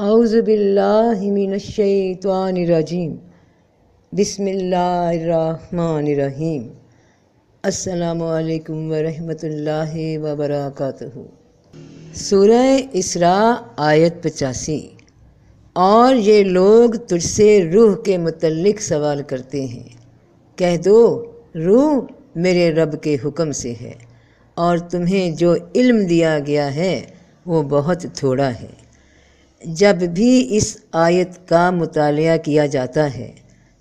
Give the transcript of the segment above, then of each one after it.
اعوذ باللہ من الشیطان الرجیم بسم اللہ الرحمن الرحیم السلام علیکم ورحمۃ اللہ وبرکاتہ سورہ اسراء آیت پچاسی اور یہ لوگ تجھ سے روح کے متعلق سوال کرتے ہیں کہہ دو روح میرے رب کے حکم سے ہے اور تمہیں جو علم دیا گیا ہے وہ بہت تھوڑا ہے جب بھی اس آیت کا مطالعہ کیا جاتا ہے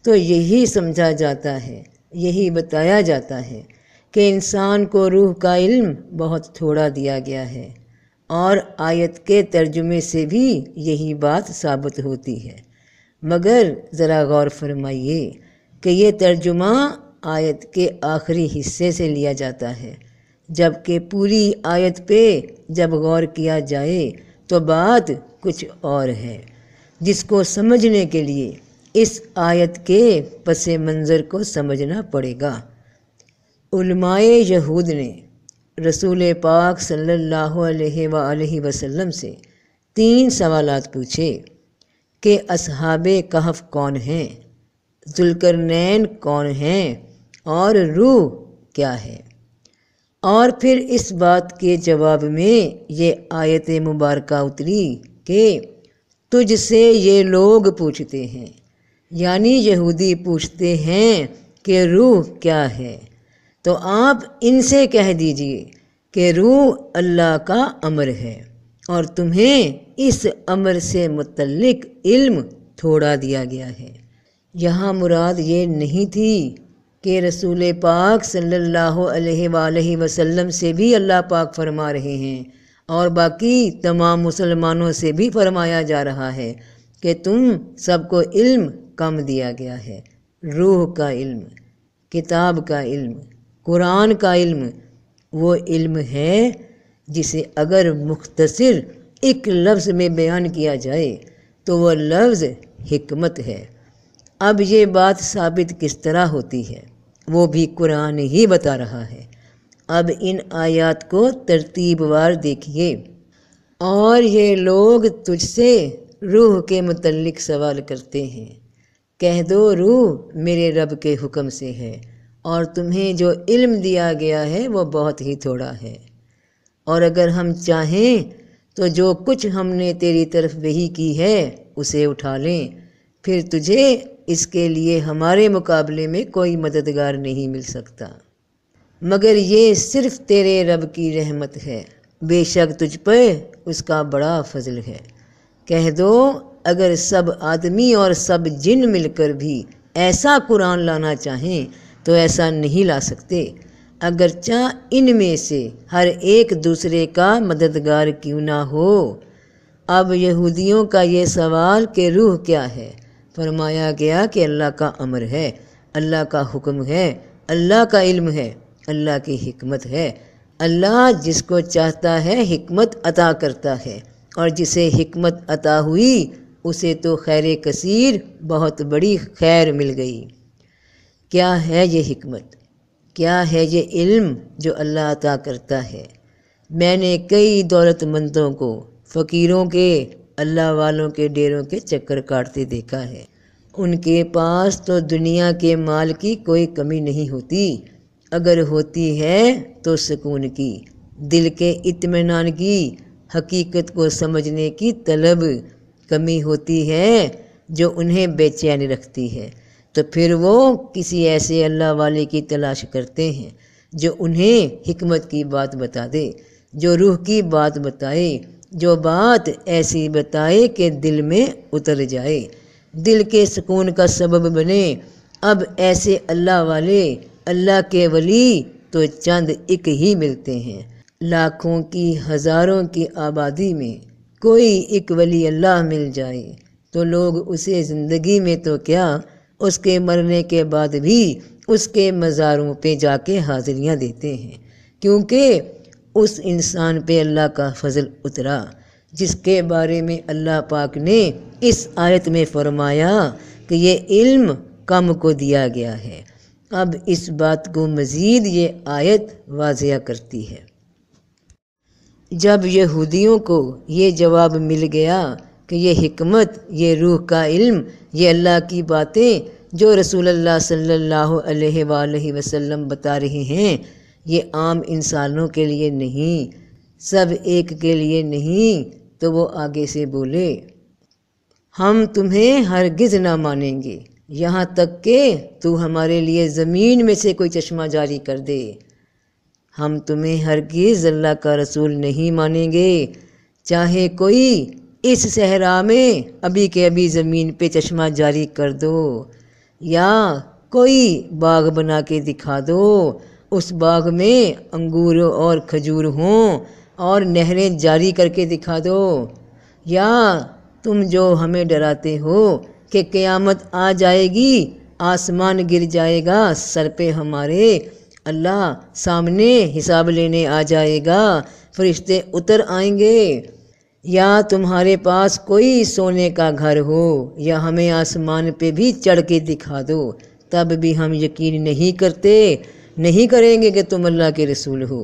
تو یہی سمجھا جاتا ہے یہی بتایا جاتا ہے کہ انسان کو روح کا علم بہت تھوڑا دیا گیا ہے اور آیت کے ترجمے سے بھی یہی بات ثابت ہوتی ہے مگر ذرا غور فرمائیے کہ یہ ترجمہ آیت کے آخری حصے سے لیا جاتا ہے جب کہ پوری آیت پہ جب غور کیا جائے تو بات کچھ اور ہے جس کو سمجھنے کے لیے اس آیت کے پس منظر کو سمجھنا پڑے گا علماء یہود نے رسول پاک صلی اللہ علیہ وآلہ وسلم سے تین سوالات پوچھے کہ اصحاب کہف کون ہیں ذلکرنین کون ہیں اور روح کیا ہے اور پھر اس بات کے جواب میں یہ آیت مبارکہ اتری کہ تجھ سے یہ لوگ پوچھتے ہیں یعنی یہودی پوچھتے ہیں کہ روح کیا ہے تو آپ ان سے کہہ دیجئے کہ روح اللہ کا امر ہے اور تمہیں اس امر سے متعلق علم تھوڑا دیا گیا ہے یہاں مراد یہ نہیں تھی کہ رسول پاک صلی اللہ علیہ وآلہ وسلم سے بھی اللہ پاک فرما رہے ہیں اور باقی تمام مسلمانوں سے بھی فرمایا جا رہا ہے کہ تم سب کو علم کم دیا گیا ہے روح کا علم کتاب کا علم قرآن کا علم وہ علم ہے جسے اگر مختصر ایک لفظ میں بیان کیا جائے تو وہ لفظ حکمت ہے اب یہ بات ثابت کس طرح ہوتی ہے وہ بھی قرآن ہی بتا رہا ہے اب ان آیات کو ترتیب وار دیکھیے اور یہ لوگ تجھ سے روح کے متعلق سوال کرتے ہیں کہہ دو روح میرے رب کے حکم سے ہے اور تمہیں جو علم دیا گیا ہے وہ بہت ہی تھوڑا ہے اور اگر ہم چاہیں تو جو کچھ ہم نے تیری طرف وہی کی ہے اسے اٹھا لیں پھر تجھے اس کے لیے ہمارے مقابلے میں کوئی مددگار نہیں مل سکتا مگر یہ صرف تیرے رب کی رحمت ہے بے شک تجھ پہ اس کا بڑا فضل ہے کہہ دو اگر سب آدمی اور سب جن مل کر بھی ایسا قرآن لانا چاہیں تو ایسا نہیں لا سکتے اگرچہ ان میں سے ہر ایک دوسرے کا مددگار کیوں نہ ہو اب یہودیوں کا یہ سوال کہ روح کیا ہے فرمایا گیا کہ اللہ کا امر ہے اللہ کا حکم ہے اللہ کا علم ہے اللہ کی حکمت ہے اللہ جس کو چاہتا ہے حکمت عطا کرتا ہے اور جسے حکمت عطا ہوئی اسے تو خیر کثیر بہت بڑی خیر مل گئی کیا ہے یہ حکمت کیا ہے یہ علم جو اللہ عطا کرتا ہے میں نے کئی دولت مندوں کو فقیروں کے اللہ والوں کے ڈیروں کے چکر کاٹتے دیکھا ہے ان کے پاس تو دنیا کے مال کی کوئی کمی نہیں ہوتی اگر ہوتی ہے تو سکون کی دل کے اطمینان کی حقیقت کو سمجھنے کی طلب کمی ہوتی ہے جو انہیں بے چینی رکھتی ہے تو پھر وہ کسی ایسے اللہ والے کی تلاش کرتے ہیں جو انہیں حکمت کی بات بتا دے جو روح کی بات بتائے جو بات ایسی بتائے کہ دل میں اتر جائے دل کے سکون کا سبب بنے اب ایسے اللہ والے اللہ کے ولی تو چند ایک ہی ملتے ہیں لاکھوں کی ہزاروں کی آبادی میں کوئی ایک ولی اللہ مل جائے تو لوگ اسے زندگی میں تو کیا اس کے مرنے کے بعد بھی اس کے مزاروں پہ جا کے حاضریاں دیتے ہیں کیونکہ اس انسان پہ اللہ کا فضل اترا جس کے بارے میں اللہ پاک نے اس آیت میں فرمایا کہ یہ علم کم کو دیا گیا ہے اب اس بات کو مزید یہ آیت واضح کرتی ہے جب یہودیوں کو یہ جواب مل گیا کہ یہ حکمت یہ روح کا علم یہ اللہ کی باتیں جو رسول اللہ صلی اللہ علیہ وآلہ وسلم بتا رہے ہیں یہ عام انسانوں کے لیے نہیں سب ایک کے لیے نہیں تو وہ آگے سے بولے ہم تمہیں ہرگز نہ مانیں گے یہاں تک کہ تو ہمارے لیے زمین میں سے کوئی چشمہ جاری کر دے ہم تمہیں ہرگز اللہ کا رسول نہیں مانیں گے چاہے کوئی اس صحرا میں ابھی کے ابھی زمین پہ چشمہ جاری کر دو یا کوئی باغ بنا کے دکھا دو اس باغ میں انگور اور کھجور ہوں اور نہریں جاری کر کے دکھا دو یا تم جو ہمیں ڈراتے ہو کہ قیامت آ جائے گی آسمان گر جائے گا سر پہ ہمارے اللہ سامنے حساب لینے آ جائے گا فرشتے اتر آئیں گے یا تمہارے پاس کوئی سونے کا گھر ہو یا ہمیں آسمان پہ بھی چڑھ کے دکھا دو تب بھی ہم یقین نہیں کرتے نہیں کریں گے کہ تم اللہ کے رسول ہو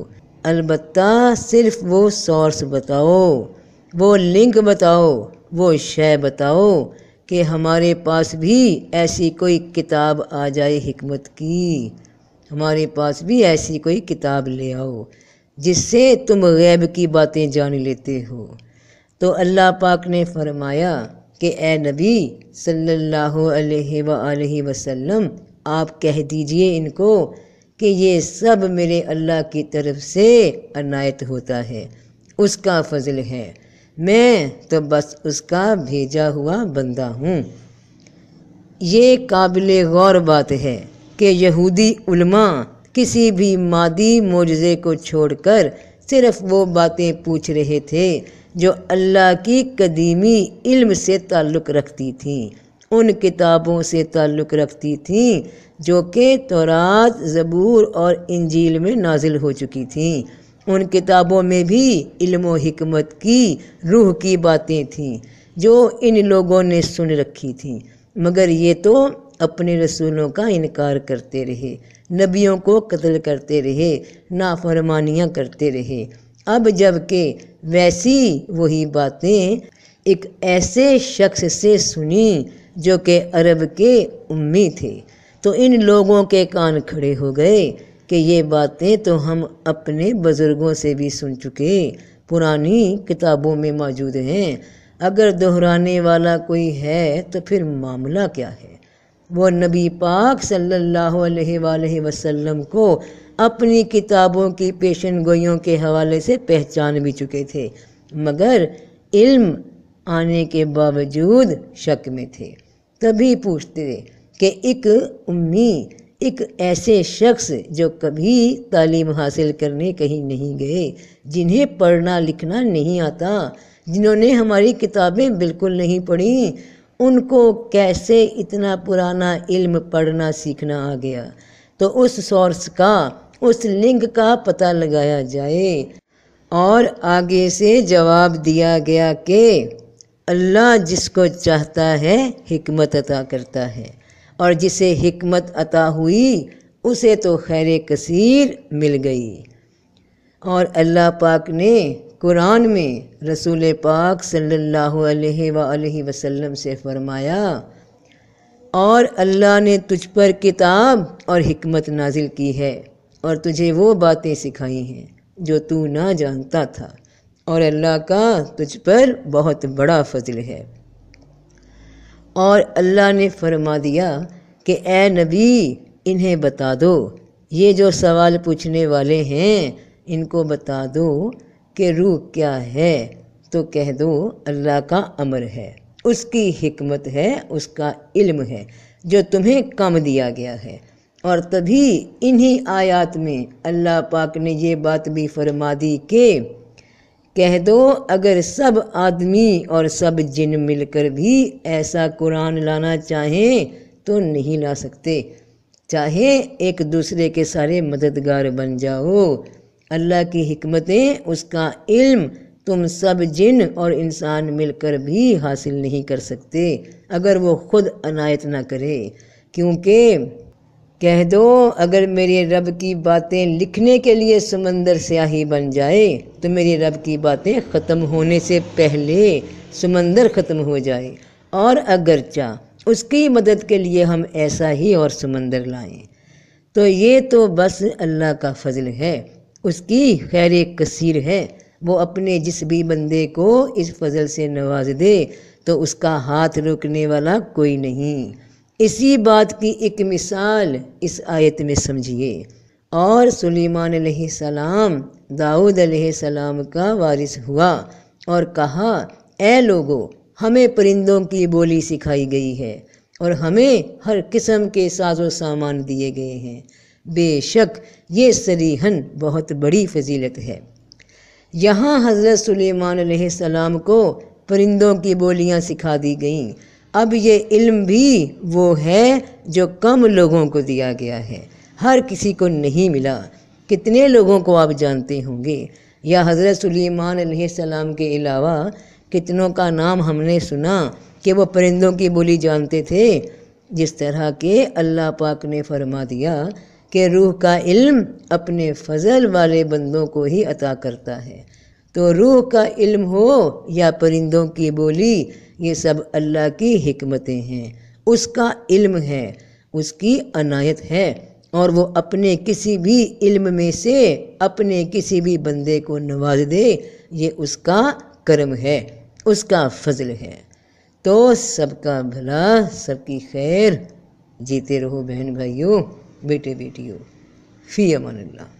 البتہ صرف وہ سورس بتاؤ وہ لنک بتاؤ وہ شے بتاؤ کہ ہمارے پاس بھی ایسی کوئی کتاب آ جائے حکمت کی ہمارے پاس بھی ایسی کوئی کتاب لے آؤ جس سے تم غیب کی باتیں جان لیتے ہو تو اللہ پاک نے فرمایا کہ اے نبی صلی اللہ علیہ وآلہ وسلم آپ کہہ دیجئے ان کو کہ یہ سب میرے اللہ کی طرف سے عنایت ہوتا ہے اس کا فضل ہے میں تو بس اس کا بھیجا ہوا بندہ ہوں یہ قابل غور بات ہے کہ یہودی علماء کسی بھی مادی معجزے کو چھوڑ کر صرف وہ باتیں پوچھ رہے تھے جو اللہ کی قدیمی علم سے تعلق رکھتی تھیں ان کتابوں سے تعلق رکھتی تھیں جو کہ تورات زبور اور انجیل میں نازل ہو چکی تھیں ان کتابوں میں بھی علم و حکمت کی روح کی باتیں تھیں جو ان لوگوں نے سن رکھی تھیں مگر یہ تو اپنے رسولوں کا انکار کرتے رہے نبیوں کو قتل کرتے رہے نافرمانیاں کرتے رہے اب جب کہ ویسی وہی باتیں ایک ایسے شخص سے سنی جو کہ عرب کے امی تھے تو ان لوگوں کے کان کھڑے ہو گئے کہ یہ باتیں تو ہم اپنے بزرگوں سے بھی سن چکے پرانی کتابوں میں موجود ہیں اگر دہرانے والا کوئی ہے تو پھر معاملہ کیا ہے وہ نبی پاک صلی اللہ علیہ وآلہ وسلم کو اپنی کتابوں کی پیشن گوئیوں کے حوالے سے پہچان بھی چکے تھے مگر علم آنے کے باوجود شک میں تھے کبھی پوچھتے کہ ایک امی ایک ایسے شخص جو کبھی تعلیم حاصل کرنے کہیں نہیں گئے جنہیں پڑھنا لکھنا نہیں آتا جنہوں نے ہماری کتابیں بالکل نہیں پڑھی ان کو کیسے اتنا پرانا علم پڑھنا سیکھنا آ گیا تو اس سورس کا اس لنک کا پتہ لگایا جائے اور آگے سے جواب دیا گیا کہ اللہ جس کو چاہتا ہے حکمت عطا کرتا ہے اور جسے حکمت عطا ہوئی اسے تو خیر کثیر مل گئی اور اللہ پاک نے قرآن میں رسول پاک صلی اللہ علیہ وآلہ وسلم سے فرمایا اور اللہ نے تجھ پر کتاب اور حکمت نازل کی ہے اور تجھے وہ باتیں سکھائی ہیں جو تو نہ جانتا تھا اور اللہ کا تجھ پر بہت بڑا فضل ہے اور اللہ نے فرما دیا کہ اے نبی انہیں بتا دو یہ جو سوال پوچھنے والے ہیں ان کو بتا دو کہ روح کیا ہے تو کہہ دو اللہ کا امر ہے اس کی حکمت ہے اس کا علم ہے جو تمہیں کم دیا گیا ہے اور تبھی انہی آیات میں اللہ پاک نے یہ بات بھی فرما دی کہ کہہ دو اگر سب آدمی اور سب جن مل کر بھی ایسا قرآن لانا چاہیں تو نہیں لا سکتے چاہے ایک دوسرے کے سارے مددگار بن جاؤ اللہ کی حکمتیں اس کا علم تم سب جن اور انسان مل کر بھی حاصل نہیں کر سکتے اگر وہ خود عنایت نہ کرے کیونکہ کہہ دو اگر میرے رب کی باتیں لکھنے کے لیے سمندر سیاہی بن جائے تو میرے رب کی باتیں ختم ہونے سے پہلے سمندر ختم ہو جائے اور اگرچہ اس کی مدد کے لیے ہم ایسا ہی اور سمندر لائیں تو یہ تو بس اللہ کا فضل ہے اس کی خیر کثیر ہے وہ اپنے جس بھی بندے کو اس فضل سے نواز دے تو اس کا ہاتھ روکنے والا کوئی نہیں اسی بات کی ایک مثال اس آیت میں سمجھیے اور سلیمان علیہ السلام داؤد علیہ السلام کا وارث ہوا اور کہا اے لوگو ہمیں پرندوں کی بولی سکھائی گئی ہے اور ہمیں ہر قسم کے ساز و سامان دیے گئے ہیں بے شک یہ سریحن بہت بڑی فضیلت ہے یہاں حضرت سلیمان علیہ السلام کو پرندوں کی بولیاں سکھا دی گئیں اب یہ علم بھی وہ ہے جو کم لوگوں کو دیا گیا ہے ہر کسی کو نہیں ملا کتنے لوگوں کو آپ جانتے ہوں گے یا حضرت سلیمان علیہ السلام کے علاوہ کتنوں کا نام ہم نے سنا کہ وہ پرندوں کی بولی جانتے تھے جس طرح کہ اللہ پاک نے فرما دیا کہ روح کا علم اپنے فضل والے بندوں کو ہی عطا کرتا ہے تو روح کا علم ہو یا پرندوں کی بولی یہ سب اللہ کی حکمتیں ہیں اس کا علم ہے اس کی عنایت ہے اور وہ اپنے کسی بھی علم میں سے اپنے کسی بھی بندے کو نواز دے یہ اس کا کرم ہے اس کا فضل ہے تو سب کا بھلا سب کی خیر جیتے رہو بہن بھائیوں بیٹے بیٹیوں فی امان اللہ